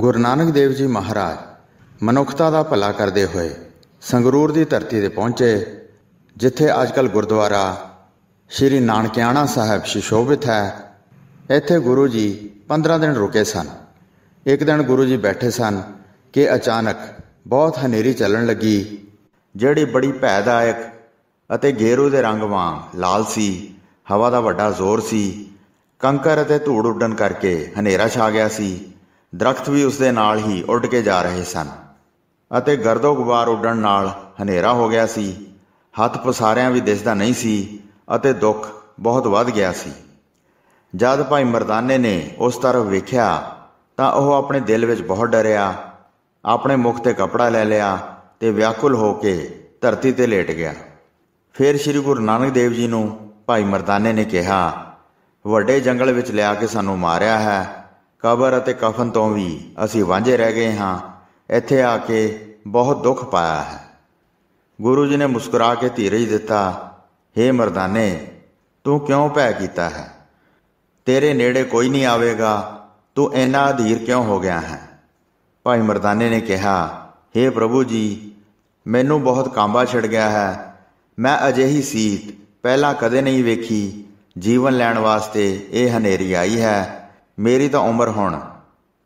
ਗੁਰੂ ਨਾਨਕ ਦੇਵ ਜੀ ਮਹਾਰਾਜ ਮਨੁੱਖਤਾ ਦਾ ਭਲਾ ਕਰਦੇ ਹੋਏ ਸੰਗਰੂਰ ਦੀ ਧਰਤੀ ਤੇ ਪਹੁੰਚੇ ਜਿੱਥੇ ਅੱਜਕੱਲ ਗੁਰਦੁਆਰਾ ਸ਼੍ਰੀ ਨਾਨਕਿਆਣਾ ਸਾਹਿਬ ਸ਼ਿਸ਼ੋਭਿਤ ਹੈ ਇੱਥੇ ਗੁਰੂ ਜੀ 15 ਦਿਨ ਰੁਕੇ ਸਨ ਇੱਕ ਦਿਨ ਗੁਰੂ ਜੀ ਬੈਠੇ ਸਨ ਕਿ ਅਚਾਨਕ ਬਹੁਤ ਹਨੇਰੀ ਚੱਲਣ ਲੱਗੀ ਜਿਹੜੀ ਬੜੀ ਭੈਦਾਇਕ ਅਤੇ ਗੇਰੂ ਦੇ ਰੰਗ ਵਾਂ ਲਾਲ ਸੀ ਹਵਾ ਦਾ ਵੱਡਾ ਜ਼ੋਰ ਸੀ ਕੰਕਰ ਅਤੇ ਧੂੜ ਉੱਡਣ ਕਰਕੇ ਹਨੇਰਾ ਛਾ ਗਿਆ ਸੀ ਦਰਖਤ ਵੀ ਉਸ ਦੇ ਨਾਲ ਹੀ ਉੱਡ ਕੇ ਜਾ ਰਹੇ ਸਨ ਅਤੇ ਗਰਦੋਗਵਾਰ ਉੱਡਣ ਨਾਲ ਹਨੇਰਾ ਹੋ ਗਿਆ ਸੀ ਹੱਥ ਪਸਾਰਿਆਂ ਵੀ ਦਿਸਦਾ ਨਹੀਂ ਸੀ ਅਤੇ ਦੁੱਖ ਬਹੁਤ ਵੱਧ ਗਿਆ ਸੀ ਜਦ ਭਾਈ ਮਰਦਾਨੇ ਨੇ ਉਸ ਤਰਫ ਵੇਖਿਆ ਤਾਂ ਉਹ ਆਪਣੇ ਦਿਲ ਵਿੱਚ ਬਹੁਤ ਡਰਿਆ ਆਪਣੇ ਮੁਖ ਤੇ ਕਪੜਾ ਲੈ ਲਿਆ ਤੇ ਵਿਆਕੁਲ ਹੋ ਕੇ ਧਰਤੀ ਤੇ ਲੇਟ ਗਿਆ ਫਿਰ ਸ੍ਰੀ ਗੁਰੂ ਨਾਨਕ ਦੇਵ ਜੀ ਨੂੰ ਭਾਈ ਮਰਦਾਨੇ ਨੇ ਕਿਹਾ ਵੱਡੇ ਜੰਗਲ ਵਿੱਚ ਲਿਆ ਕੇ ਸਾਨੂੰ ਮਾਰਿਆ ਹੈ ਕਬਰ ਅਤੇ ਕਫਨ ਤੋਂ ਵੀ ਅਸੀਂ ਵਾਂਝੇ ਰਹਿ ਗਏ ਹਾਂ ਇੱਥੇ ਆ ਕੇ ਬਹੁਤ ਦੁੱਖ ਪਾਇਆ ਹੈ ਗੁਰੂ ਜੀ ਨੇ ਮੁਸਕਰਾ ਕੇ ਹੀ ਦਿੱਤਾ हे ਮਰਦਾਨੇ ਤੂੰ ਕਿਉਂ ਭੈ ਕੀਤਾ ਹੈ ਤੇਰੇ ਨੇੜੇ ਕੋਈ ਨਹੀਂ ਆਵੇਗਾ ਤੂੰ ਇੰਨਾ ਅਧੀਰ ਕਿਉਂ ਹੋ ਗਿਆ ਹੈ ਭਾਈ ਮਰਦਾਨੇ ਨੇ ਕਿਹਾ हे ਪ੍ਰਭੂ ਜੀ ਮੈਨੂੰ ਬਹੁਤ ਕਾਂਬਾ ਛੜ ਗਿਆ ਹੈ ਮੈਂ ਅਜਿਹੀ ਸੀਤ ਪਹਿਲਾਂ ਕਦੇ ਨਹੀਂ ਵੇਖੀ ਜੀਵਨ ਲੈਣ ਵਾਸਤੇ ਇਹ ਹਨੇਰੀ ਆਈ ਹੈ ਮੇਰੀ ਤਾਂ ਉਮਰ ਹੁਣ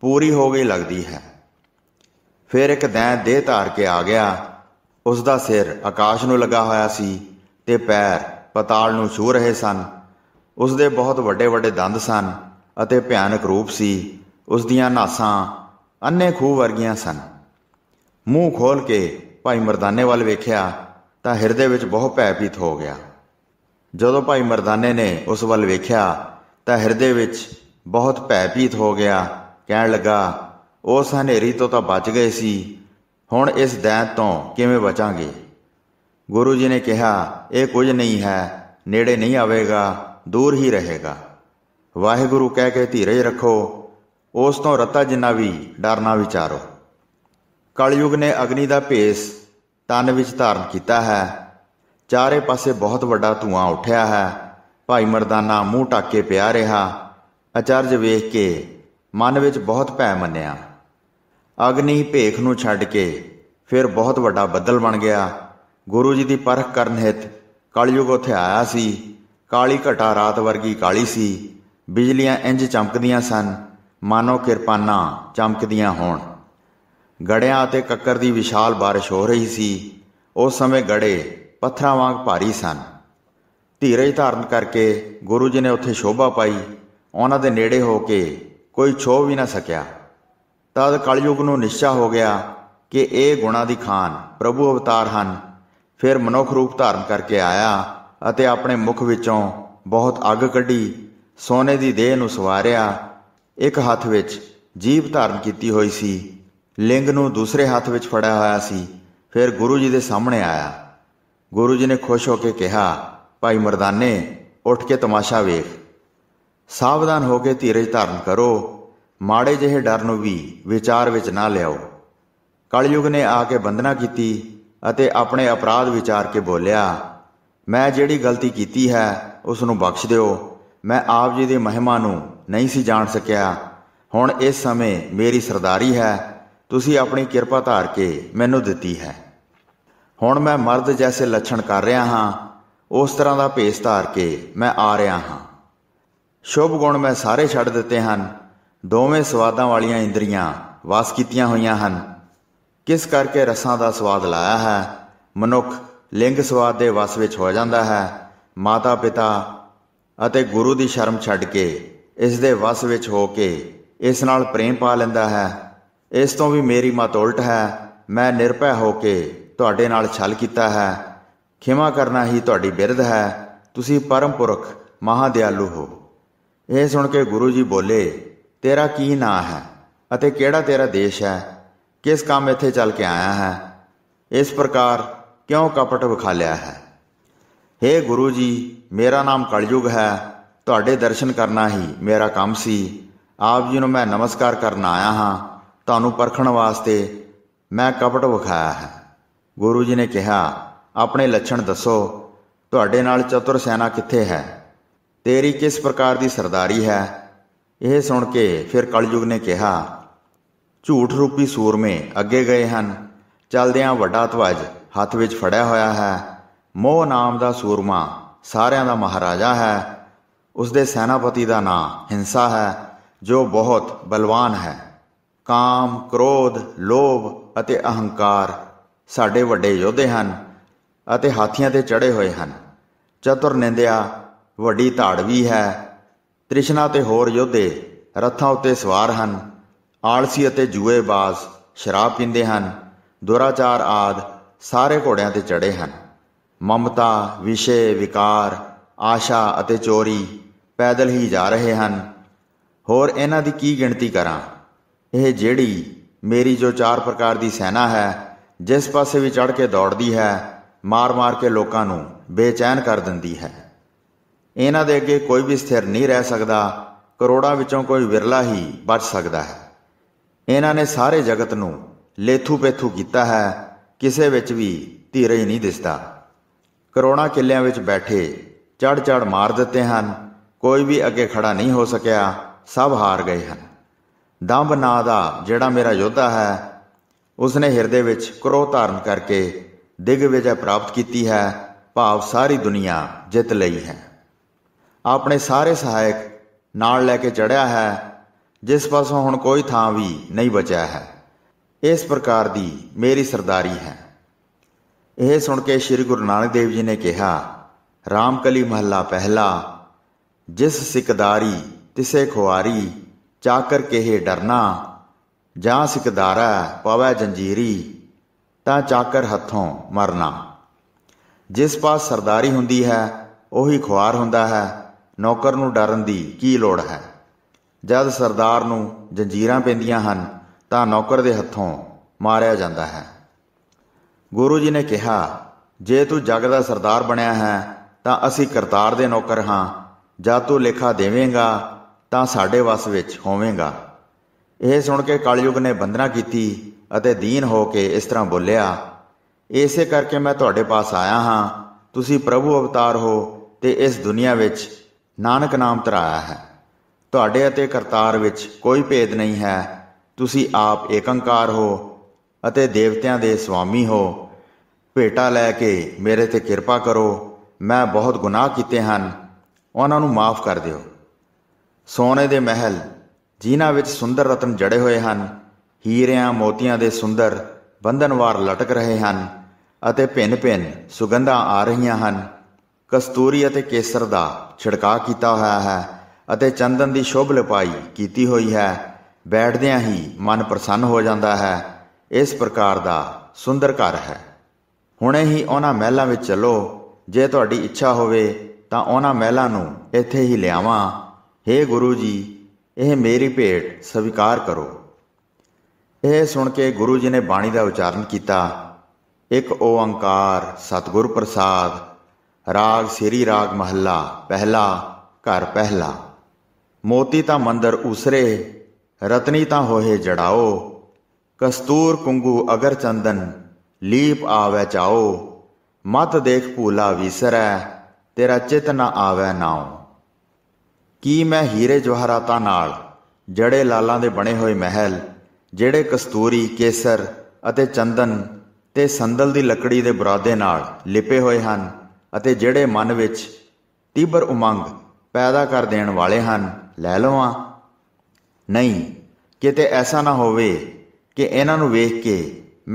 ਪੂਰੀ ਹੋ ਗਈ ਲੱਗਦੀ ਹੈ ਫਿਰ ਇੱਕ ਦੈ ਦੇਹ ਧਾਰ ਕੇ ਆ ਗਿਆ ਉਸ ਦਾ ਸਿਰ ਆਕਾਸ਼ ਨੂੰ ਲੱਗਾ ਹੋਇਆ ਸੀ ਤੇ ਪੈਰ ਪਤਾਲ ਨੂੰ ਛੂ ਰਹੇ ਸਨ ਉਸ ਦੇ ਬਹੁਤ ਵੱਡੇ ਵੱਡੇ ਦੰਦ ਸਨ ਅਤੇ ਭਿਆਨਕ ਰੂਪ ਸੀ ਉਸ ਦੀਆਂ ਨਾਸਾਂ ਅੰਨੇ ਖੂ ਵਰਗੀਆਂ ਸਨ ਮੂੰਹ ਖੋਲ ਕੇ ਭਾਈ ਮਰਦਾਨੇ ਵੱਲ ਵੇਖਿਆ ਤਾਂ ਹਿਰਦੇ ਵਿੱਚ ਬਹੁਤ ਭੈਭੀਤ ਹੋ ਗਿਆ ਜਦੋਂ ਭਾਈ ਮਰਦਾਨੇ ਨੇ ਉਸ ਵੱਲ ਵੇਖਿਆ ਤਾਂ ਹਿਰਦੇ ਵਿੱਚ ਬਹੁਤ ਭੈਭੀਤ ਹੋ ਗਿਆ ਕਹਿਣ ਲੱਗਾ ਉਸ ਹਨੇਰੀ ਤੋਂ ਤਾਂ ਬਚ ਗਏ ਸੀ ਹੁਣ ਇਸ ਦੈਂਤ ਤੋਂ ਕਿਵੇਂ ਬਚਾਂਗੇ ਗੁਰੂ ਜੀ ਨੇ ਕਿਹਾ ਇਹ ਕੁਝ ਨਹੀਂ ਹੈ ਨੇੜੇ ਨਹੀਂ ਆਵੇਗਾ ਦੂਰ ਹੀ ਰਹੇਗਾ ਵਾਹਿਗੁਰੂ ਕਹਿ ਕੇ ਧੀਰੇ ਰੱਖੋ ਉਸ ਤੋਂ ਰਤਾ ਜਿੰਨਾ ਵੀ ਡਰਨਾ ਵਿਚਾਰੋ ਕਲਯੁਗ ਨੇ ਅਗਨੀ ਦਾ ਭੇਸ ਤਨ ਵਿੱਚ ਧਾਰਨ ਕੀਤਾ ਹੈ ਚਾਰੇ ਪਾਸੇ ਬਹੁਤ ਵੱਡਾ ਧੂਆਂ ਉੱਠਿਆ ਹੈ ਭਾਈ ਮਰਦਾਨਾ ਮੂੰਹ ਟਾਕੇ ਪਿਆ ਰਿਹਾ ਅਚਰਜ ਵੇਖ ਕੇ ਮਨ ਵਿੱਚ ਬਹੁਤ ਭੈ ਮੰਨਿਆ ਅਗਨੀ ਭੇਖ ਨੂੰ ਛੱਡ ਕੇ ਫਿਰ ਬਹੁਤ ਵੱਡਾ ਬੱਦਲ ਬਣ ਗਿਆ ਗੁਰੂ ਜੀ ਦੀ ਪਰਖ ਕਰਨ ਹਿਤ ਕਲਯੁਗ ਉਥੇ ਆਇਆ ਸੀ ਕਾਲੀ ਘਟਾ ਰਾਤ ਵਰਗੀ ਕਾਲੀ ਸੀ ਬਿਜਲੀਆਂ ਇੰਜ ਚਮਕਦੀਆਂ ਸਨ ਮਾਨੋ ਕਿਰਪਾਨਾਂ ਚਮਕਦੀਆਂ ਹੋਣ ਗੜਿਆਂ ਅਤੇ ਕੱਕਰ ਦੀ ਵਿਸ਼ਾਲ بارش ਹੋ ਰਹੀ ਸੀ ਉਸ ਸਮੇਂ ਗੜੇ ਪੱਥਰਾਂ ਵਾਂਗ ਭਾਰੀ ਸਨ ਧੀਰਜ ਧਾਰਨ ਕਰਕੇ ਗੁਰੂ ਜੀ ਨੇ ਉੱਥੇ ਸ਼ੋਭਾ ਪਾਈ ਉਹਨਾਂ ਦੇ ਨੇੜੇ ਹੋ ਕੇ ਕੋਈ ਛੋ ਵੀ ਨਾ ਸਕਿਆ ਤਦ ਕਲਯੁਗ ਨੂੰ ਨਿਸ਼ਚਾ ਹੋ ਗਿਆ ਕਿ ਇਹ ਗੁਣਾ ਦੀ ਖਾਨ ਪ੍ਰਭੂ ਅਵਤਾਰ ਹਨ ਫਿਰ ਮਨੁੱਖ ਰੂਪ ਧਾਰਨ ਕਰਕੇ ਆਇਆ ਅਤੇ ਆਪਣੇ ਮੁਖ ਵਿੱਚੋਂ ਬਹੁਤ ਅੱਗ ਕੱਢੀ ਸੋਨੇ ਦੀ ਦੇਹ ਨੂੰ ਸਵਾਰਿਆ ਇੱਕ ਹੱਥ ਵਿੱਚ ਜੀਵ ਧਾਰਨ ਕੀਤੀ ਹੋਈ ਸੀ ਲਿੰਗ ਨੂੰ ਦੂਸਰੇ ਹੱਥ ਵਿੱਚ ਫੜਿਆ ਹੋਇਆ ਸੀ ਫਿਰ ਗੁਰੂ ਜੀ ਦੇ ਸਾਹਮਣੇ ਆਇਆ ਗੁਰੂ ਜੀ ਨੇ ਖੁਸ਼ ਹੋ ਕੇ ਕਿਹਾ ਭਾਈ ਮਰਦਾਨੇ ਉੱਠ ਕੇ ਤਮਾਸ਼ਾ ਵੇਖ ਸਾਵਧਾਨ ਹੋ ਕੇ ਧੀਰਜ ਧਾਰਨ ਕਰੋ ਮਾੜੇ ਜਿਹੇ ਡਰ ਨੂੰ ਵੀ ਵਿਚਾਰ ਵਿੱਚ ਨਾ ਲਿਆਓ ਕਲਯੁਗ ਨੇ ਆ ਕੇ ਬੰਦਨਾ ਕੀਤੀ ਅਤੇ ਆਪਣੇ ਅਪਰਾਧ ਵਿਚਾਰ ਕੇ ਬੋਲਿਆ ਮੈਂ ਜਿਹੜੀ ਗਲਤੀ ਕੀਤੀ ਹੈ ਉਸ ਨੂੰ ਬਖਸ਼ ਦਿਓ ਮੈਂ ਆਪ ਜੀ ਦੇ ਮਹਿਮਾ ਨੂੰ ਨਹੀਂ ਸੀ ਜਾਣ ਸਕਿਆ ਹੁਣ ਇਸ ਸਮੇਂ ਮੇਰੀ ਸਰਦਾਰੀ ਹੈ ਤੁਸੀਂ ਆਪਣੀ ਕਿਰਪਾ ਧਾਰ ਕੇ ਮੈਨੂੰ ਦਿੱਤੀ ਹੈ ਹੁਣ ਮੈਂ ਮਰਦ ਜੈਸੇ ਲੱਛਣ ਕਰ ਰਿਹਾ ਹਾਂ ਉਸ ਤਰ੍ਹਾਂ ਦਾ ਭੇਸ ਧਾਰ ਕੇ ਮੈਂ ਆ ਰਿਹਾ ਹਾਂ ਸ਼ੁਭ ਗੁਣ ਮੈਂ ਸਾਰੇ ਛੱਡ ਦਿੱਤੇ ਹਨ ਦੋਵੇਂ ਸਵਾਦਾਂ ਵਾਲੀਆਂ ਇੰਦਰੀਆਂ ਵਾਸ ਕੀਤੀਆਂ ਹੋਈਆਂ ਹਨ ਕਿਸ ਕਰਕੇ ਰਸਾਂ ਦਾ ਸਵਾਦ ਲਾਇਆ ਹੈ ਮਨੁੱਖ ਲਿੰਗ ਸਵਾਦ ਦੇ ਵਸ ਵਿੱਚ ਹੋ ਜਾਂਦਾ ਹੈ ਮਾਤਾ ਪਿਤਾ ਅਤੇ ਗੁਰੂ ਦੀ ਸ਼ਰਮ ਛੱਡ ਕੇ ਇਸ ਦੇ ਵਸ ਵਿੱਚ ਹੋ ਕੇ ਇਸ ਨਾਲ ਪ੍ਰੇਮ ਪਾ ਲੈਂਦਾ ਹੈ ਇਸ ਤੋਂ ਵੀ ਮੇਰੀ ਮਤ ਉਲਟ ਹੈ ਮੈਂ ਨਿਰਭੈ ਹੋ ਕੇ ਤੁਹਾਡੇ ਨਾਲ ਛਲ ਕੀਤਾ ਹੈ ਖਿਮਾ ਕਰਨਾ ਹੀ ਤੁਹਾਡੀ ਬਿਰਧ ਹੈ ਤੁਸੀਂ ਪਰਮ ਪੁਰਖ ਮਹਾਦਿਆਲੂ ਹੋ ਇਹ ਸੁਣ ਕੇ ਗੁਰੂ ਜੀ ਬੋਲੇ ਤੇਰਾ ਕੀ ਨਾਂ ਹੈ ਅਤੇ ਕਿਹੜਾ ਤੇਰਾ ਦੇਸ਼ ਹੈ ਕਿਸ ਕੰਮ ਇੱਥੇ ਚੱਲ ਕੇ ਆਇਆ ਹੈ ਇਸ ਪ੍ਰਕਾਰ ਕਿਉਂ ਕਪਟ ਵਿਖਾ ਲਿਆ ਹੈ हे ਗੁਰੂ ਜੀ ਮੇਰਾ ਨਾਮ ਕਲਯੁਗ ਹੈ ਤੁਹਾਡੇ ਦਰਸ਼ਨ ਕਰਨਾ ਹੀ ਮੇਰਾ ਕੰਮ ਸੀ ਆਪ ਜੀ ਨੂੰ ਮੈਂ ਨਮਸਕਾਰ ਕਰਨ ਆਇਆ ਹਾਂ ਤੁਹਾਨੂੰ ਪਰਖਣ ਵਾਸਤੇ ਮੈਂ ਕਪਟ ਵਿਖਾਇਆ ਹੈ ਗੁਰੂ ਜੀ ਨੇ ਕਿਹਾ ਆਪਣੇ ਲੱਛਣ ਦੱਸੋ ਤੁਹਾਡੇ ਨਾਲ ਚਤੁਰ ਸੈਨਾ ਕਿੱਥੇ ਹੈ ਤੇਰੀ ਕਿਸ ਪ੍ਰਕਾਰ ਦੀ ਸਰਦਾਰੀ ਹੈ ਇਹ ਸੁਣ ਕੇ ਫਿਰ ਕਲਯੁਗ ਨੇ ਕਿਹਾ ਝੂਠ ਰੂਪੀ ਸੂਰਮੇ ਅੱਗੇ ਗਏ ਹਨ ਚਲਦਿਆਂ ਵੱਡਾ ਤਵਜ ਹੱਥ ਵਿੱਚ ਫੜਿਆ ਹੋਇਆ ਹੈ ਮੋਹ ਨਾਮ ਦਾ ਸੂਰਮਾ ਸਾਰਿਆਂ ਦਾ ਮਹਾਰਾਜਾ ਹੈ ਉਸ ਦੇ ਸੈਨਾਪਤੀ ਦਾ ਨਾਮ ਹਿੰਸਾ ਹੈ ਜੋ ਬਹੁਤ ਬਲਵਾਨ ਹੈ ਕਾਮ ਕ੍ਰੋਧ ਲੋਭ ਅਤੇ ਅਹੰਕਾਰ ਸਾਡੇ ਵੱਡੇ ਯੋਧੇ ਹਨ ਅਤੇ ਹਾਥੀਆਂ ਤੇ ਚੜੇ ਹੋਏ ਹਨ ਚਤੁਰ ਨਿੰਦਿਆ ਵੱਡੀ ਧਾੜਵੀ ਹੈ ਤ੍ਰਿਸ਼ਨਾ ਤੇ ਹੋਰ ਯੋਧੇ ਰੱਥਾਂ ਉੱਤੇ ਸਵਾਰ ਹਨ ਆਲਸੀ ਅਤੇ ਜੂਏਬਾਜ਼ ਸ਼ਰਾਬ ਪੀਂਦੇ ਹਨ ਦੁਰਾਚਾਰ ਆਦ ਸਾਰੇ ਘੋੜਿਆਂ ਤੇ ਚੜੇ ਹਨ ਮਮਤਾ ਵਿਸ਼ੇ ਵਿਕਾਰ ਆਸ਼ਾ ਅਤੇ ਚੋਰੀ ਪੈਦਲ ਹੀ ਜਾ ਰਹੇ ਹਨ ਹੋਰ ਇਹਨਾਂ ਦੀ ਕੀ ਗਿਣਤੀ ਕਰਾਂ ਇਹ ਜਿਹੜੀ ਮੇਰੀ ਜੋ ਚਾਰ ਪ੍ਰਕਾਰ ਦੀ ਸੈਨਾ ਹੈ ਜਿਸ ਪਾਸੇ ਵੀ ਚੜ ਕੇ ਦੌੜਦੀ ਹੈ ਮਾਰ-ਮਾਰ ਕੇ ਲੋਕਾਂ ਨੂੰ ਬੇਚੈਨ ਕਰ ਦਿੰਦੀ ਹੈ ਇਹਨਾਂ ਦੇ ਅੱਗੇ ਕੋਈ ਵੀ ਸਥਿਰ ਨਹੀਂ ਰਹਿ ਸਕਦਾ ਕਰੋੜਾਂ ਵਿੱਚੋਂ ਕੋਈ ਵਿਰਲਾ ਹੀ ਬਚ ਸਕਦਾ ਹੈ ਇਹਨਾਂ ਨੇ ਸਾਰੇ ਜਗਤ ਨੂੰ ਲੇਥੂ-ਪੇਥੂ ਕੀਤਾ ਹੈ ਕਿਸੇ ਵਿੱਚ ਵੀ ਧੀਰੇ ਨਹੀਂ ਦਿਸਦਾ ਕਰੋੜਾਂ ਕਿੱਲਿਆਂ ਵਿੱਚ ਬੈਠੇ ਚੜ-ਚੜ ਮਾਰ ਦਿੱਤੇ ਹਨ ਕੋਈ ਵੀ ਅੱਗੇ ਖੜਾ ਨਹੀਂ ਹੋ ਸਕਿਆ ਸਭ ਹਾਰ ਗਏ ਹਨ ਦੰਬ ਨਾ ਦਾ ਜਿਹੜਾ ਮੇਰਾ ਯੋਧਾ ਹੈ ਉਸਨੇ ਹਿਰਦੇ ਵਿੱਚ ਕਰੋਧ ਧਾਰਨ ਕਰਕੇ ਦਿਗ ਵਿਜੈ ਪ੍ਰਾਪਤ ਕੀਤੀ ਹੈ ਭਾਵ ਸਾਰੀ ਦੁਨੀਆ ਜਿੱਤ ਲਈ ਹੈ ਆਪਣੇ ਸਾਰੇ ਸਹਾਇਕ ਨਾਲ ਲੈ ਕੇ ਚੜਿਆ ਹੈ ਜਿਸ ਪਾਸੋਂ ਹੁਣ ਕੋਈ ਥਾਂ ਵੀ ਨਹੀਂ ਬਚਿਆ ਹੈ ਇਸ ਪ੍ਰਕਾਰ ਦੀ ਮੇਰੀ ਸਰਦਾਰੀ ਹੈ ਇਹ ਸੁਣ ਕੇ ਸ੍ਰੀ ਗੁਰੂ ਨਾਨਕ ਦੇਵ ਜੀ ਨੇ ਕਿਹਾ ਰਾਮਕਲੀ ਮਹੱਲਾ ਪਹਿਲਾ ਜਿਸ ਸਿਕਦਾਰੀ ਤਿਸੇ ਖੁਆਰੀ ਚਾਕਰ ਕਹੇ ਡਰਨਾ ਜਾਂ ਸਿਕਦਾਰਾ ਪਵੈ ਜੰਜੀਰੀ ਤਾਂ ਚਾਕਰ ਹੱਥੋਂ ਮਰਨਾ ਜਿਸ ਪਾਸ ਸਰਦਾਰੀ ਹੁੰਦੀ ਹੈ ਉਹੀ ਖੁਆਰ ਹੁੰਦਾ ਹੈ ਨੌਕਰ ਨੂੰ ਡਰਨ ਦੀ ਕੀ ਲੋੜ ਹੈ ਜਦ ਸਰਦਾਰ ਨੂੰ ਜੰਜੀਰਾਂ ਪੈਂਦੀਆਂ ਹਨ ਤਾਂ ਨੌਕਰ ਦੇ ਹੱਥੋਂ ਮਾਰਿਆ ਜਾਂਦਾ ਹੈ ਗੁਰੂ ਜੀ ਨੇ ਕਿਹਾ ਜੇ ਤੂੰ ਜਗ ਦਾ ਸਰਦਾਰ ਬਣਿਆ ਹੈ ਤਾਂ ਅਸੀਂ ਕਰਤਾਰ ਦੇ ਨੌਕਰ ਹਾਂ ਜਾਂ ਤੂੰ ਲੇਖਾ ਦੇਵੇਂਗਾ ਤਾਂ ਸਾਡੇ ਵਸ ਵਿੱਚ ਹੋਵੇਂਗਾ ਇਹ ਸੁਣ ਕੇ ਕਲਯੁਗ ਨੇ ਬੰਦਨਾ ਕੀਤੀ ਅਤੇ ਦੀਨ ਹੋ ਕੇ ਇਸ ਤਰ੍ਹਾਂ ਬੋਲਿਆ ਇਸੇ ਕਰਕੇ ਮੈਂ ਤੁਹਾਡੇ ਪਾਸ ਆਇਆ ਹਾਂ ਤੁਸੀਂ ਪ੍ਰਭੂ ਅਵਤਾਰ ਹੋ ਤੇ ਇਸ ਦੁਨੀਆ ਵਿੱਚ ਨਾਨਕ ਨਾਮ ਧਰਾਇਆ ਹੈ ਤੁਹਾਡੇ ਅਤੇ ਕਰਤਾਰ ਵਿੱਚ ਕੋਈ ਭੇਦ ਨਹੀਂ ਹੈ ਤੁਸੀਂ ਆਪ ਏਕੰਕਾਰ ਹੋ ਅਤੇ ਦੇਵਤਿਆਂ ਦੇ ਸੁਆਮੀ ਹੋ ਭੇਟਾ ਲੈ ਕੇ ਮੇਰੇ ਤੇ ਕਿਰਪਾ ਕਰੋ ਮੈਂ ਬਹੁਤ ਗੁਨਾਹ ਕੀਤੇ ਹਨ ਉਹਨਾਂ ਨੂੰ ਮਾਫ ਕਰ ਦਿਓ ਸੋਨੇ ਦੇ ਮਹਿਲ ਜਿਨ੍ਹਾਂ ਵਿੱਚ ਸੁੰਦਰ ਰਤਨ ਜੜੇ ਹੋਏ ਹਨ ਹੀਰਿਆਂ ਮੋਤੀਆਂ ਦੇ ਸੁੰਦਰ ਬੰਧਨਵਾਰ ਲਟਕ ਰਹੇ ਹਨ ਅਤੇ ਭਿੰਨ-ਭਿੰਨ ਸੁਗੰਧਾਂ ਆ ਰਹੀਆਂ ਹਨ ਕਸਤੂਰੀ ਅਤੇ ਕੇਸਰ ਦਾ ਛਿੜਕਾ ਕੀਤਾ ਹੋਇਆ ਹੈ ਅਤੇ ਚੰਦਨ ਦੀ ਸ਼ੋਭ ਲਪਾਈ ਕੀਤੀ ਹੋਈ ਹੈ ਬੈਠਦਿਆਂ ਹੀ ਮਨ ਪ੍ਰਸੰਨ ਹੋ ਜਾਂਦਾ ਹੈ ਇਸ ਪ੍ਰਕਾਰ ਦਾ ਸੁੰਦਰ ਘਰ ਹੈ ਹੁਣੇ ਹੀ ਉਹਨਾਂ ਮਹਿਲਾਂ ਵਿੱਚ ਚਲੋ ਜੇ ਤੁਹਾਡੀ ਇੱਛਾ ਹੋਵੇ ਤਾਂ ਉਹਨਾਂ ਮਹਿਲਾਂ ਨੂੰ ਇੱਥੇ ਹੀ ਲਿਆਵਾਂ हे ਗੁਰੂ ਜੀ ਇਹ ਮੇਰੀ ਭੇਟ ਸਵੀਕਾਰ ਕਰੋ ਇਹ ਸੁਣ ਕੇ ਗੁਰੂ ਜੀ ਨੇ ਬਾਣੀ ਦਾ ਉਚਾਰਨ ਕੀਤਾ ਇੱਕ ਓੰਕਾਰ ਸਤਿਗੁਰ ਪ੍ਰਸਾਦ ਰਾਗ ਸ੍ਰੀ ਰਾਗ ਮਹੱਲਾ ਪਹਿਲਾ ਘਰ ਪਹਿਲਾ ਮੋਤੀ ਤਾਂ ਮੰਦਰ ਉਸਰੇ ਰਤਨੀ ਤਾਂ ਹੋਏ ਜੜਾਓ ਕਸਤੂਰ ਕੁੰਗੂ ਅਗਰ ਚੰਦਨ ਲੀਪ ਆਵੇ ਚਾਓ ਮਤ ਦੇਖ ਭੂਲਾ ਵਿਸਰੈ ਤੇਰਾ ਚਿਤ ਨਾ ਆਵੇ ਨਾਉ ਕੀ ਮੈਂ ਹੀਰੇ ਜਵਾਹਰਾਤਾਂ ਨਾਲ ਜੜੇ ਲਾਲਾਂ ਦੇ ਬਣੇ ਹੋਏ ਮਹਿਲ ਜਿਹੜੇ ਕਸਤੂਰੀ ਕੇਸਰ ਅਤੇ ਚੰਦਨ ਤੇ ਸੰਦਲ ਦੀ ਲੱਕੜੀ ਦੇ ਬਰਾਦੇ ਨਾਲ ਲਿਪੇ ਹੋਏ ਹਨ ਅਤੇ ਜਿਹੜੇ ਮਨ ਵਿੱਚ ਤੀਬਰ ਉਮੰਗ ਪੈਦਾ ਕਰ ਦੇਣ ਵਾਲੇ ਹਨ ਲੈ ਲਵਾਂ ਨਹੀਂ ਕਿਤੇ ਐਸਾ ਨਾ ਹੋਵੇ ਕਿ ਇਹਨਾਂ ਨੂੰ ਵੇਖ ਕੇ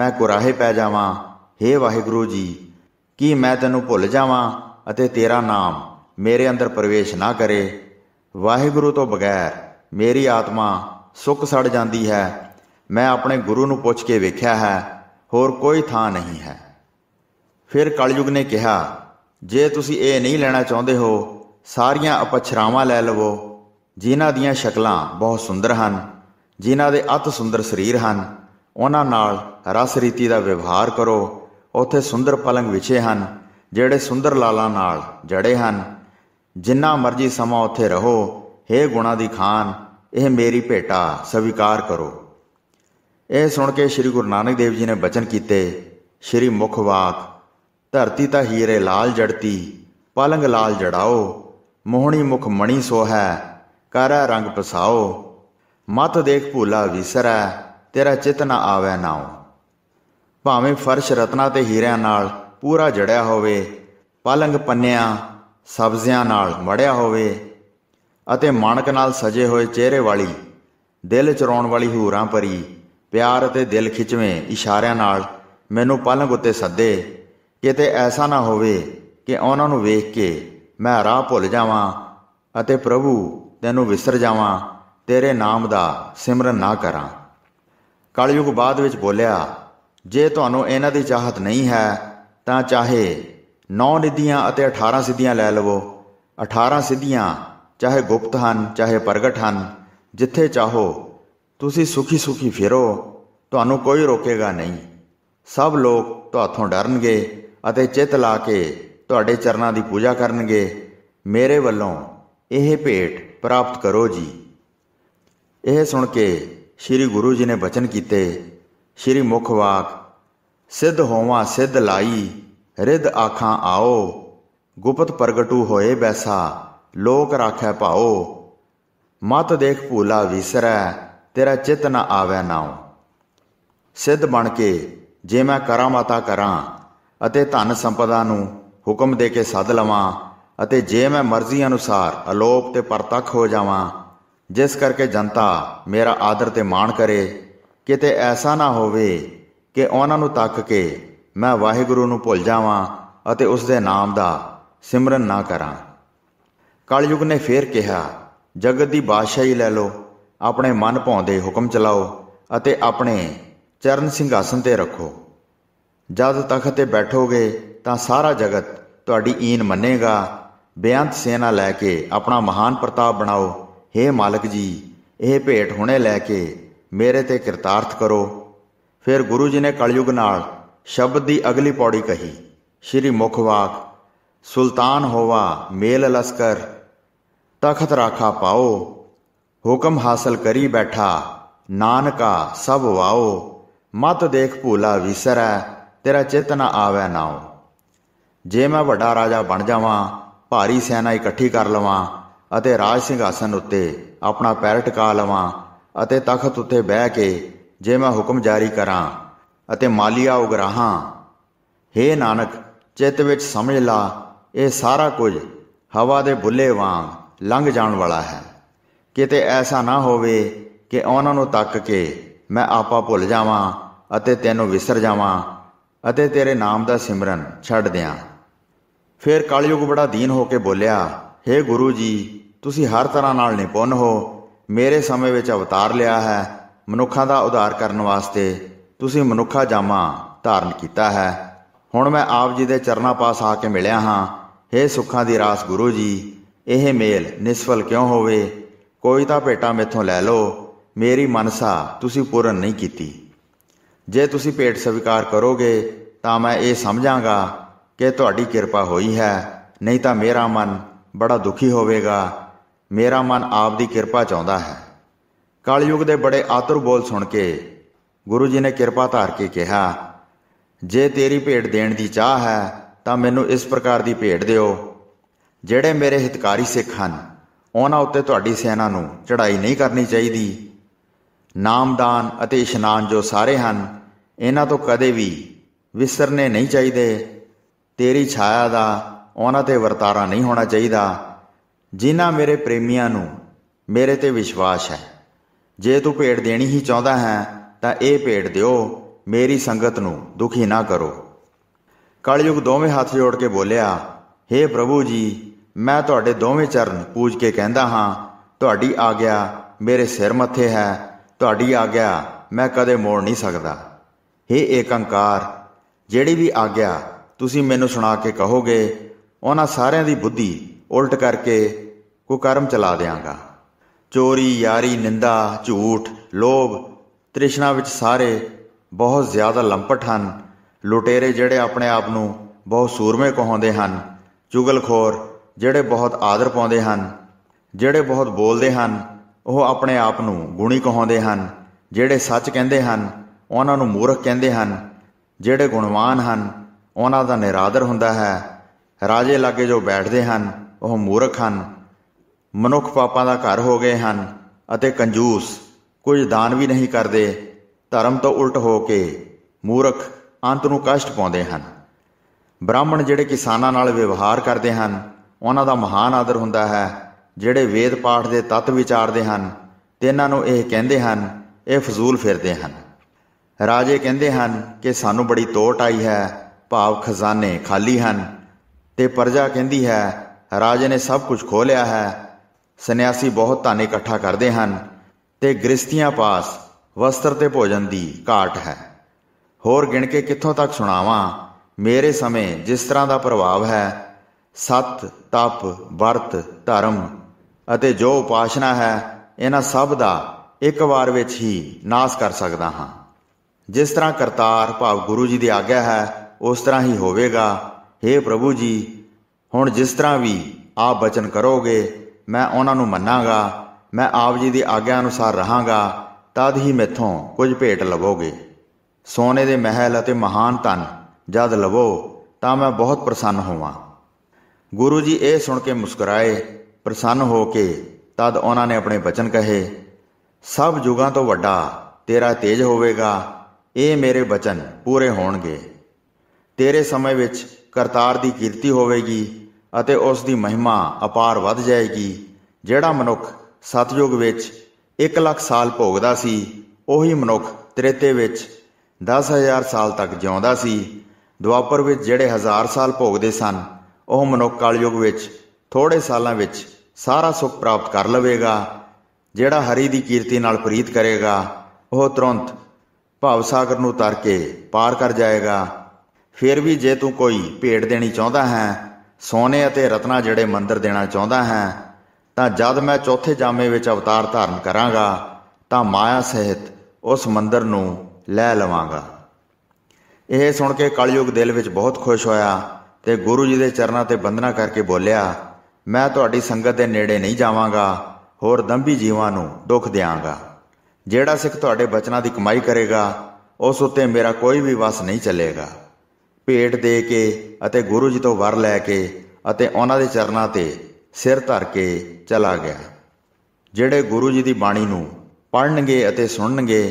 ਮੈਂ ਕੁਰਾਹੇ ਪੈ ਜਾਵਾਂ हे ਵਾਹਿਗੁਰੂ ਜੀ ਕੀ ਮੈਂ ਤੈਨੂੰ ਭੁੱਲ ਜਾਵਾਂ ਅਤੇ ਤੇਰਾ ਨਾਮ ਮੇਰੇ ਅੰਦਰ ਪ੍ਰਵੇਸ਼ ਨਾ ਕਰੇ ਵਾਹਿਗੁਰੂ ਤੋਂ ਬਗੈਰ ਮੇਰੀ ਆਤਮਾ ਸੁੱਕ ਸੜ ਜਾਂਦੀ ਹੈ ਮੈਂ ਆਪਣੇ ਗੁਰੂ ਨੂੰ ਪੁੱਛ ਕੇ ਵੇਖਿਆ ਹੈ ਹੋਰ ਕੋਈ ਥਾਂ ਨਹੀਂ ਹੈ ਫਿਰ ਕਲਯੁਗ ਨੇ ਕਿਹਾ ਜੇ ਤੁਸੀਂ ਇਹ ਨਹੀਂ ਲੈਣਾ ਚਾਹੁੰਦੇ ਹੋ ਸਾਰੀਆਂ ਅਪਛਰਾਵਾਂ ਲੈ ਲਵੋ ਜਿਨ੍ਹਾਂ ਦੀਆਂ ਸ਼ਕਲਾਂ ਬਹੁਤ ਸੁੰਦਰ ਹਨ ਜਿਨ੍ਹਾਂ ਦੇ ਅਤ ਸੁੰਦਰ ਸਰੀਰ ਹਨ ਉਹਨਾਂ ਨਾਲ ਰਸ ਰੀਤੀ ਦਾ ਵਿਵਹਾਰ ਕਰੋ ਉੱਥੇ ਸੁੰਦਰ ਪਲੰਗ ਵਿਛੇ ਹਨ ਜਿਹੜੇ ਸੁੰਦਰ ਲਾਲਾਂ ਨਾਲ ਜੜੇ ਹਨ ਜਿੰਨਾ ਮਰਜੀ ਸਮਾਂ ਉੱਥੇ ਰਹੋ हे ਗੁਣਾ ਦੀ ਖਾਨ ਇਹ ਮੇਰੀ ਭੇਟਾ ਸਵੀਕਾਰ ਕਰੋ ਇਹ ਸੁਣ ਕੇ ਸ੍ਰੀ ਗੁਰੂ ਨਾਨਕ ਦੇਵ ਜੀ ਨੇ ਬਚਨ ਕੀਤੇ ਸ੍ਰੀ ਮੁਖਵਾਕ ਧਰਤੀ ਤਾਂ ਹੀਰੇ ਲਾਲ ਜੜਤੀ ਪਲੰਗ ਲਾਲ ਜੜਾਓ ਮੋਹਣੀ ਮੁਖ ਮਣੀ ਸੋਹੈ ਕਾਰਾ ਰੰਗ ਪਸਾਓ ਮਤ ਦੇਖ ਭੂਲਾ ਵਿਸਰੈ ਤੇਰਾ ਚਿਤ ਨਾ ਆਵੇ ਨਾਉ ਭਾਵੇਂ ਫਰਸ਼ ਰਤਨਾ ਤੇ ਹੀਰਿਆਂ ਨਾਲ ਪੂਰਾ ਜੜਿਆ ਹੋਵੇ ਪਲੰਗ ਪੰਨਿਆਂ ਸਬਜ਼ਿਆਂ ਨਾਲ ਮੜਿਆ ਹੋਵੇ ਅਤੇ ਮਾਨਕ ਨਾਲ ਸਜੇ ਹੋਏ ਚਿਹਰੇ ਵਾਲੀ ਦਿਲ ਚਰਾਉਣ ਵਾਲੀ ਹੂਰਾਂ ਪਰੀ ਪਿਆਰ ਅਤੇ ਦਿਲ ਖਿਚਵੇਂ ਇਸ਼ਾਰਿਆਂ ਨਾਲ ਮੈਨੂੰ ਪਲੰਗ ਉੱਤੇ ਸੱਦੇ ਕਿਤੇ ਐਸਾ ਨਾ ਹੋਵੇ ਕਿ ਉਹਨਾਂ ਨੂੰ ਵੇਖ ਕੇ ਮੈਂ ਰਾਹ ਭੁੱਲ ਜਾਵਾਂ ਅਤੇ ਪ੍ਰਭੂ ਤੈਨੂੰ ਵਿਸਰ ਜਾਵਾਂ ਤੇਰੇ ਨਾਮ ਦਾ ਸਿਮਰਨ ਨਾ ਕਰਾਂ ਕਲਯੁਗ ਬਾਅਦ ਵਿੱਚ ਬੋਲਿਆ ਜੇ ਤੁਹਾਨੂੰ ਇਹਨਾਂ ਦੀ ਚਾਹਤ ਨਹੀਂ ਹੈ ਤਾਂ ਚਾਹੇ 9 ਨਿਧੀਆਂ ਅਤੇ 18 ਸਿੱਧੀਆਂ ਲੈ ਲਵੋ 18 ਸਿੱਧੀਆਂ ਚਾਹੇ ਗੁਪਤ ਹਨ ਚਾਹੇ ਪ੍ਰਗਟ ਹਨ ਜਿੱਥੇ ਚਾਹੋ ਤੁਸੀਂ ਸੁਖੀ ਸੁਖੀ ਫਿਰੋ ਤੁਹਾਨੂੰ ਕੋਈ ਰੋਕੇਗਾ ਨਹੀਂ ਸਭ ਲੋਕ ਤੁਹਾਥੋਂ ਡਰਨਗੇ ਅਤੇ ਚਿਤ ਲਾ ਕੇ ਤੁਹਾਡੇ ਚਰਨਾਂ ਦੀ ਪੂਜਾ ਕਰਨਗੇ ਮੇਰੇ ਵੱਲੋਂ ਇਹ ਭੇਟ ਪ੍ਰਾਪਤ ਕਰੋ ਜੀ ਇਹ ਸੁਣ ਕੇ ਸ੍ਰੀ ਗੁਰੂ ਜੀ ਨੇ ਬਚਨ ਕੀਤੇ ਸ੍ਰੀ ਮੁਖ ਵਾਕ ਸਿੱਧ ਹੋਵਾਂ ਸਿੱਧ ਲਾਈ ਰਿੱਧ ਆਖਾਂ ਆਓ ਗੁਪਤ ਪ੍ਰਗਟੂ ਹੋਏ ਬੈਸਾ ਲੋਕ ਰਾਖੈ ਭਾਓ ਮਤ ਦੇਖ ਭੂਲਾ ਵਿਸਰੈ ਤੇਰਾ ਚਿਤ ਨ ਆਵੇ ਨਾਉ ਸਿੱਧ ਬਣ ਕੇ ਜੇ ਮੈਂ ਕਰਾਂ ਮਾਤਾ ਕਰਾਂ ਅਤੇ ਧਨ ਸੰਪਦਾ ਨੂੰ ਹੁਕਮ ਦੇ ਕੇ ਸੱਦ ਲਵਾਂ ਅਤੇ ਜੇ ਮੈਂ ਮਰਜ਼ੀ ਅਨੁਸਾਰ ਅਲੋਪ ਤੇ ਪਰਤਖ ਹੋ ਜਾਵਾਂ ਜਿਸ ਕਰਕੇ ਜਨਤਾ ਮੇਰਾ ਆਦਰ ਤੇ ਮਾਣ ਕਰੇ ਕਿਤੇ ਐਸਾ ਨਾ ਹੋਵੇ ਕਿ ਉਹਨਾਂ ਨੂੰ ਤੱਕ ਕੇ ਮੈਂ ਵਾਹਿਗੁਰੂ ਨੂੰ ਭੁੱਲ ਜਾਵਾਂ ਅਤੇ ਉਸ ਦੇ ਨਾਮ ਦਾ ਸਿਮਰਨ ਨਾ ਕਰਾਂ ਕਲਯੁਗ ਨੇ ਫੇਰ ਕਿਹਾ ਜਗਤ ਦੀ ਬਾਦਸ਼ਾਹੀ ਲੈ ਲਓ ਆਪਣੇ ਮਨ ਭਾਉਂਦੇ ਹੁਕਮ ਚਲਾਓ ਅਤੇ ਆਪਣੇ ਚਰਨ ਸਿੰਘਾਸਨ ਤੇ ਰੱਖੋ ਜਦ ਤਖਤ ਤੇ ਬੈਠੋਗੇ ਤਾਂ ਸਾਰਾ ਜਗਤ ਤੁਹਾਡੀ ਈਨ ਮੰਨੇਗਾ ਬੇਅੰਤ ਸੇਨਾ ਲੈ ਕੇ ਆਪਣਾ ਮਹਾਨ ਪ੍ਰਤਾਪ ਬਣਾਓ हे ਮਾਲਕ ਜੀ ਇਹ ਭੇਟ ਹੁਣੇ ਲੈ ਕੇ ਮੇਰੇ ਤੇ ਕਿਰਤਾਰਥ ਕਰੋ ਫਿਰ ਗੁਰੂ ਜੀ ਨੇ ਕਲਯੁਗ ਨਾਲ ਸ਼ਬਦ ਦੀ ਅਗਲੀ ਪੌੜੀ ਕਹੀ ਸ਼੍ਰੀ ਮੁਖਵਾਕ ਸੁਲਤਾਨ ਹੋਵਾ ਮੇਲ ਲਸਕਰ ਤਖਤ ਰਾਖਾ ਪਾਓ ਹੁਕਮ ਹਾਸਲ ਕਰੀ ਬੈਠਾ ਨਾਨਕਾ ਸਭ ਵਾਓ ਮਤ ਦੇਖ ਭੂਲਾ ਵਿਸਰੈ ਤੇਰਾ ਚਿੱਤ ਨਾ ਆਵੇ ਨਾਉ ਜੇ ਮੈਂ ਵੱਡਾ ਰਾਜਾ ਬਣ ਜਾਵਾਂ ਭਾਰੀ ਸੈਨਾ ਇਕੱਠੀ ਕਰ ਲਵਾਂ ਅਤੇ ਰਾਜ ਸਿੰਘਾਸਨ ਉੱਤੇ ਆਪਣਾ ਪੈਰ ਟਿਕਾ ਲਵਾਂ ਅਤੇ ਤਖਤ ਉੱਤੇ ਬਹਿ ਕੇ ਜੇ ਮੈਂ ਹੁਕਮ ਜਾਰੀ ਕਰਾਂ ਅਤੇ ਮਾਲੀਆ ਉਗਰਾਹਾਂ हे ਨਾਨਕ ਚਿੱਤ ਵਿੱਚ ਸਮਝ ਲਾ ਇਹ ਸਾਰਾ ਕੁਝ ਹਵਾ ਦੇ ਬੁੱਲੇ ਵਾਂਗ ਲੰਘ ਜਾਣ ਵਾਲਾ ਹੈ ਕਿਤੇ ਐਸਾ ਨਾ ਹੋਵੇ ਕਿ ਉਹਨਾਂ ਨੂੰ ਤੱਕ ਕੇ ਮੈਂ ਆਪਾ ਭੁੱਲ ਜਾਵਾਂ ਅਤੇ ਤੈਨੂੰ ਵਿਸਰ ਜਾਵਾਂ ਅਤੇ ਤੇਰੇ ਨਾਮ ਦਾ ਸਿਮਰਨ ਛੱਡ ਦਿਆਂ ਫਿਰ ਕਲਯੁਗ ਬੜਾ ਦੀਨ ਹੋ ਕੇ ਬੋਲਿਆ हे ਗੁਰੂ ਜੀ ਤੁਸੀਂ ਹਰ ਤਰ੍ਹਾਂ ਨਾਲ ਨਿਪੁੰਨ ਹੋ ਮੇਰੇ ਸਮੇਂ ਵਿੱਚ ਅਵਤਾਰ ਲਿਆ ਹੈ ਮਨੁੱਖਾਂ ਦਾ ਉਧਾਰ ਕਰਨ ਵਾਸਤੇ ਤੁਸੀਂ ਮਨੁੱਖਾ ਜਾਮਾ ਧਾਰਨ ਕੀਤਾ ਹੈ ਹੁਣ ਮੈਂ ਆਪ ਜੀ ਦੇ ਚਰਨਾਂ ਪਾਸ ਆ ਕੇ ਮਿਲਿਆ ਹਾਂ हे ਸੁੱਖਾਂ ਦੀ ਰਾਸ ਗੁਰੂ ਜੀ ਇਹ ਮੇਲ ਨਿਸਫਲ ਕਿਉਂ ਹੋਵੇ ਕੋਈ ਤਾਂ ਭੇਟਾ ਮੇਥੋਂ ਲੈ ਲਓ ਮੇਰੀ ਮਨਸਾ ਤੁਸੀਂ ਪੂਰਨ ਨਹੀਂ ਕੀਤੀ ਜੇ ਤੁਸੀਂ ਭੇਟ ਸਵੀਕਾਰ ਕਰੋਗੇ ਤਾਂ ਮੈਂ ਇਹ ਸਮਝਾਂਗਾ ਕਿ ਤੁਹਾਡੀ ਕਿਰਪਾ ਹੋਈ ਹੈ ਨਹੀਂ ਤਾਂ ਮੇਰਾ ਮਨ ਬੜਾ ਦੁਖੀ ਹੋਵੇਗਾ ਮੇਰਾ ਮਨ ਆਪ ਦੀ ਕਿਰਪਾ ਚਾਹੁੰਦਾ ਹੈ ਕਲਯੁਗ ਦੇ ਬੜੇ ਆਤੁਰ ਬੋਲ ਸੁਣ ਕੇ ਗੁਰੂ ਜੀ ਨੇ ਕਿਰਪਾ ਧਾਰ ਕੇ ਕਿਹਾ ਜੇ ਤੇਰੀ ਭੇਟ ਦੇਣ ਦੀ ਚਾਹ ਹੈ ਤਾਂ ਮੈਨੂੰ ਇਸ ਪ੍ਰਕਾਰ ਦੀ ਭੇਟ ਦਿਓ ਜਿਹੜੇ ਮੇਰੇ ਹਿਤਕਾਰੀ ਸਿੱਖ ਹਨ ਉਹਨਾਂ ਉੱਤੇ ਤੁਹਾਡੀ ਸੈਨਾ ਨੂੰ ਚੜਾਈ ਨਹੀਂ ਕਰਨੀ ਚਾਹੀਦੀ ਨਾਮਦਾਨ ਅਤੇ ਇਸ਼ਨਾਨ ਜੋ ਸਾਰੇ ਹਨ ਇਹਨਾਂ ਤੋਂ ਕਦੇ ਵੀ ਵਿਸਰਨੇ ਨਹੀਂ ਚਾਹੀਦੇ ਤੇਰੀ ਛਾਇਆ ਦਾ ਉਹਨਾਂ ਤੇ ਵਰਤਾਰਾ ਨਹੀਂ ਹੋਣਾ ਚਾਹੀਦਾ ਜਿਨ੍ਹਾਂ ਮੇਰੇ ਪ੍ਰੇਮੀਆਂ ਨੂੰ ਮੇਰੇ ਤੇ ਵਿਸ਼ਵਾਸ ਹੈ ਜੇ ਤੂੰ ਭੇਡ ਦੇਣੀ ਹੀ ਚਾਹੁੰਦਾ ਹੈ ਤਾਂ ਇਹ ਭੇਡ ਦਿਓ ਮੇਰੀ ਸੰਗਤ ਨੂੰ ਦੁਖੀ ਨਾ ਕਰੋ ਕਲਯੁਗ ਦੋਵੇਂ ਹੱਥ ਜੋੜ ਕੇ ਬੋਲਿਆ हे ਪ੍ਰਭੂ ਜੀ ਮੈਂ ਤੁਹਾਡੇ ਦੋਵੇਂ ਚਰਨ ਪੂਜ ਕੇ ਕਹਿੰਦਾ ਹਾਂ ਤੁਹਾਡੀ ਆਗਿਆ ਮੇਰੇ ਸਿਰ ਮੱਥੇ ਹੈ ਤੁਹਾਡੀ ਆਗਿਆ ਮੈਂ ਕਦੇ ਮੋੜ ਨਹੀਂ ਸਕਦਾ हे ਏਕੰਕਾਰ ਜਿਹੜੀ ਵੀ ਆਗਿਆ ਤੁਸੀਂ ਮੈਨੂੰ ਸੁਣਾ ਕੇ ਕਹੋਗੇ ਉਹਨਾਂ ਸਾਰਿਆਂ ਦੀ ਬੁੱਧੀ ਉਲਟ ਕਰਕੇ ਕੁਕਰਮ ਚਲਾ ਦੇਵਾਂਗਾ ਚੋਰੀ ਯਾਰੀ ਨਿੰਦਾ ਝੂਠ ਲੋਭ ਤ੍ਰਿਸ਼ਨਾ ਵਿੱਚ ਸਾਰੇ ਬਹੁਤ ਜ਼ਿਆਦਾ ਲੰਪਟ ਹਨ ਲੁਟੇਰੇ ਜਿਹੜੇ ਆਪਣੇ ਆਪ ਨੂੰ ਬਹੁਤ ਸੂਰਮੇ ਕਹਾਉਂਦੇ ਹਨ ਚੁਗਲਖੋਰ ਜਿਹੜੇ ਬਹੁਤ ਆਦਰ ਪਾਉਂਦੇ ਹਨ ਜਿਹੜੇ ਬਹੁਤ ਬੋਲਦੇ ਹਨ ਉਹ ਆਪਣੇ ਆਪ ਨੂੰ ਗੁਣੀ ਕਹਾਉਂਦੇ ਹਨ ਜਿਹੜੇ ਸੱਚ ਕਹਿੰਦੇ ਹਨ ਉਹਨਾਂ ਨੂੰ ਮੂਰਖ ਕਹਿੰਦੇ ਹਨ ਜਿਹੜੇ ਗੁਣਵਾਨ ਹਨ ਉਹਨਾਂ ਦਾ ਨਿਰਾਦਰ ਹੁੰਦਾ ਹੈ ਰਾਜੇ ਲਾਗੇ ਜੋ ਬੈਠਦੇ ਹਨ ਉਹ ਮੂਰਖ ਹਨ ਮਨੁੱਖ ਪਾਪਾਂ ਦਾ ਘਰ ਹੋ ਗਏ ਹਨ ਅਤੇ ਕੰਜੂਸ ਕੁਝ ਦਾਨ ਵੀ ਨਹੀਂ ਕਰਦੇ ਧਰਮ ਤੋਂ ਉਲਟ ਹੋ ਕੇ ਮੂਰਖ ਅੰਤ ਨੂੰ ਕਸ਼ਟ ਪਾਉਂਦੇ ਹਨ ਬ੍ਰਾਹਮਣ ਜਿਹੜੇ ਕਿਸਾਨਾਂ ਨਾਲ ਵਿਵਹਾਰ ਕਰਦੇ ਹਨ ਉਹਨਾਂ ਦਾ ਮਹਾਨ ਆਦਰ ਹੁੰਦਾ ਹੈ ਜਿਹੜੇ ਵੇਦ ਪਾਠ ਦੇ ਤਤ ਵਿਚਾਰਦੇ ਹਨ ਤੇ ਇਹਨਾਂ ਨੂੰ ਇਹ ਕਹਿੰਦੇ ਹਨ ਇਹ ਫਜ਼ੂਲ ਫਿਰਦੇ ਹਨ ਰਾਜੇ ਕਹਿੰਦੇ ਹਨ ਕਿ ਸਾਨੂੰ ਬੜੀ ਤੋਟ ਆਈ ਹੈ ਭਾਵ ਖਜ਼ਾਨੇ ਖਾਲੀ ਹਨ ਤੇ ਪ੍ਰਜਾ ਕਹਿੰਦੀ ਹੈ ਰਾਜੇ ਨੇ ਸਭ ਕੁਝ ਖੋ ਲਿਆ ਹੈ ਸੰਨਿਆਸੀ ਬਹੁਤ ਧਨ ਇਕੱਠਾ ਕਰਦੇ ਹਨ ਤੇ ਗ੍ਰਸਤੀਆਂ ਪਾਸ ਵਸਤਰ ਤੇ ਭੋਜਨ ਦੀ ਘਾਟ ਹੈ ਹੋਰ ਗਿਣ ਕੇ ਕਿੱਥੋਂ ਤੱਕ ਸੁਣਾਵਾਂ ਮੇਰੇ ਸਮੇਂ ਜਿਸ ਤਰ੍ਹਾਂ ਦਾ ਪ੍ਰਭਾਵ ਹੈ ਸਤ ਤਪ ਵਰਤ ਧਰਮ ਅਤੇ ਜੋ ਉਪਾਸ਼ਨਾ ਹੈ ਇਹਨਾਂ ਸਭ ਦਾ ਇੱਕ ਵਾਰ ਵਿੱਚ ਹੀ ਨਾਸ ਕਰ ਸਕਦਾ ਹਾਂ ਜਿਸ ਤਰ੍ਹਾਂ ਕਰਤਾਰ ਭਾਵ ਗੁਰੂ ਜੀ ਦੀ ਆਗਿਆ ਹੈ ਉਸ ਤਰ੍ਹਾਂ ਹੀ ਹੋਵੇਗਾ हे ਪ੍ਰਭੂ ਜੀ ਹੁਣ ਜਿਸ ਤਰ੍ਹਾਂ ਵੀ ਆਪ ਬਚਨ ਕਰੋਗੇ ਮੈਂ ਉਹਨਾਂ ਨੂੰ ਮੰਨਾਂਗਾ ਮੈਂ ਆਪ ਜੀ ਦੀ ਆਗਿਆ ਅਨੁਸਾਰ ਰਹਾਂਗਾ ਤਦ ਹੀ ਮੈਥੋਂ ਕੁਝ ਭੇਟ ਲਵੋਗੇ ਸੋਨੇ ਦੇ ਮਹਿਲ ਅਤੇ ਮਹਾਨ ਤਨ ਜਦ ਲਵੋ ਤਾਂ ਮੈਂ ਬਹੁਤ ਪ੍ਰਸੰਨ ਹੋਵਾਂ ਗੁਰੂ ਜੀ ਇਹ ਸੁਣ ਕੇ ਮੁਸਕਰਾਏ ਪ੍ਰਸੰਨ ਹੋ ਕੇ ਤਦ ਉਹਨਾਂ ਨੇ ਆਪਣੇ ਬਚਨ ਕਹੇ ਸਭ ਜੁਗਾਂ ਤੋਂ ਵੱਡਾ ਤੇਰਾ ਤੇਜ ਹੋਵੇਗਾ ਇਹ ਮੇਰੇ ਬਚਨ ਪੂਰੇ ਹੋਣਗੇ ਤੇਰੇ ਸਮੇਂ ਵਿੱਚ ਕਰਤਾਰ ਦੀ ਕੀਰਤੀ ਹੋਵੇਗੀ ਅਤੇ ਉਸ ਦੀ ਮਹਿਮਾ ਅਪਾਰ ਵੱਧ ਜਾਏਗੀ ਜਿਹੜਾ ਮਨੁੱਖ ਸਤਜੁਗ ਵਿੱਚ 1 ਲੱਖ ਸਾਲ ਭੋਗਦਾ ਸੀ ਉਹੀ ਮਨੁੱਖ ਤ੍ਰੇਤੇ ਵਿੱਚ 10000 ਸਾਲ ਤੱਕ ਜਿਉਂਦਾ ਸੀ ਦੁਆਪਰ ਵਿੱਚ ਜਿਹੜੇ ਹਜ਼ਾਰ ਸਾਲ ਭੋਗਦੇ ਸਨ ਉਹ ਮਨੁੱਖ ਕਲਯੁਗ ਵਿੱਚ ਥੋੜੇ ਸਾਲਾਂ ਵਿੱਚ ਸਾਰਾ ਸੁਖ ਪ੍ਰਾਪਤ ਕਰ ਲਵੇਗਾ ਜਿਹੜਾ ਹਰੀ ਦੀ ਕੀਰਤੀ ਨਾਲ ਪ੍ਰੀਤ ਕਰੇਗਾ ਉਹ ਤੁਰੰਤ ਭਵ ਸਾਗਰ ਨੂੰ ਤਰ ਕੇ ਪਾਰ ਕਰ ਜਾਏਗਾ ਫਿਰ ਵੀ ਜੇ ਤੂੰ ਕੋਈ ਭੇਟ ਦੇਣੀ ਚਾਹੁੰਦਾ ਹੈ ਸੋਨੇ ਅਤੇ ਰਤਨਾ ਜਿਹੜੇ ਮੰਦਰ ਦੇਣਾ ਚਾਹੁੰਦਾ ਹੈ ਤਾਂ ਜਦ ਮੈਂ ਚੌਥੇ ਜਾਮੇ ਵਿੱਚ ਅਵਤਾਰ ਧਾਰਨ ਕਰਾਂਗਾ ਤਾਂ ਮਾਇਆ ਸਹਿਤ ਉਸ ਮੰਦਰ ਨੂੰ ਲੈ ਲਵਾਂਗਾ ਇਹ ਸੁਣ ਕੇ ਕਲਯੁਗ ਦਿਲ ਵਿੱਚ ਬਹੁਤ ਖੁਸ਼ ਹੋਇਆ ਤੇ ਗੁਰੂ ਜੀ ਦੇ ਚਰਨਾਂ ਤੇ ਬੰਦਨਾ ਕਰਕੇ ਬੋਲਿਆ ਮੈਂ ਤੁਹਾਡੀ ਸੰਗਤ ਦੇ ਨੇੜੇ ਨਹੀਂ ਜਾਵਾਂਗਾ ਹੋਰ ਦੰਭੀ ਜੀਵਾਂ ਨੂੰ ਦੁੱਖ ਦਿਆਂਗਾ ਜਿਹੜਾ ਸਿੱਖ ਤੁਹਾਡੇ ਬਚਨਾਂ ਦੀ ਕਮਾਈ ਕਰੇਗਾ ਉਸ ਉੱਤੇ ਮੇਰਾ ਕੋਈ ਵੀ ਵਸ ਨਹੀਂ ਚੱਲੇਗਾ ਭੇਟ ਦੇ ਕੇ ਅਤੇ ਗੁਰੂ ਜੀ ਤੋਂ ਵਰ ਲੈ ਕੇ ਅਤੇ ਉਹਨਾਂ ਦੇ ਚਰਨਾਂ ਤੇ ਸਿਰ ਧਰ ਕੇ ਚਲਾ ਗਿਆ ਜਿਹੜੇ ਗੁਰੂ ਜੀ ਦੀ ਬਾਣੀ ਨੂੰ ਪੜਨਗੇ ਅਤੇ ਸੁਣਨਗੇ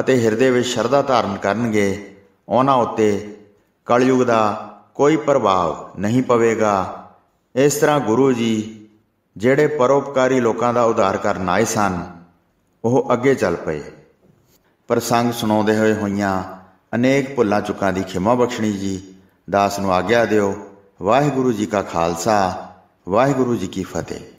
ਅਤੇ ਹਿਰਦੇ ਵਿੱਚ ਸ਼ਰਧਾ ਧਾਰਨ ਕਰਨਗੇ ਉਹਨਾਂ ਉੱਤੇ ਕਲਯੁਗ ਦਾ ਕੋਈ ਪ੍ਰਭਾਵ ਨਹੀਂ ਪਵੇਗਾ ਇਸ ਤਰ੍ਹਾਂ ਗੁਰੂ ਜੀ ਜਿਹੜੇ ਪਰਉਪਕਾਰੀ ਲੋਕਾਂ ਦਾ ਉਧਾਰ ਕਰਨ ਆਏ ਸਨ ਉਹ ਅੱਗੇ ਚੱਲ ਪਏ ਪ੍ਰਸੰਗ ਸੁਣਾਉਂਦੇ ਹੋਏ ਹੋਈਆਂ ਅਨੇਕ ਭੁੱਲਾਂ ਚੁੱਕਾਂ ਦੀ ਖਿਮਾ ਬਖਸ਼ਣੀ ਜੀ ਦਾਸ ਨੂੰ ਆਗਿਆ ਦਿਓ ਵਾਹਿਗੁਰੂ ਜੀ ਕਾ ਖਾਲਸਾ ਵਾਹਿਗੁਰੂ ਜੀ ਕੀ ਫਤਿਹ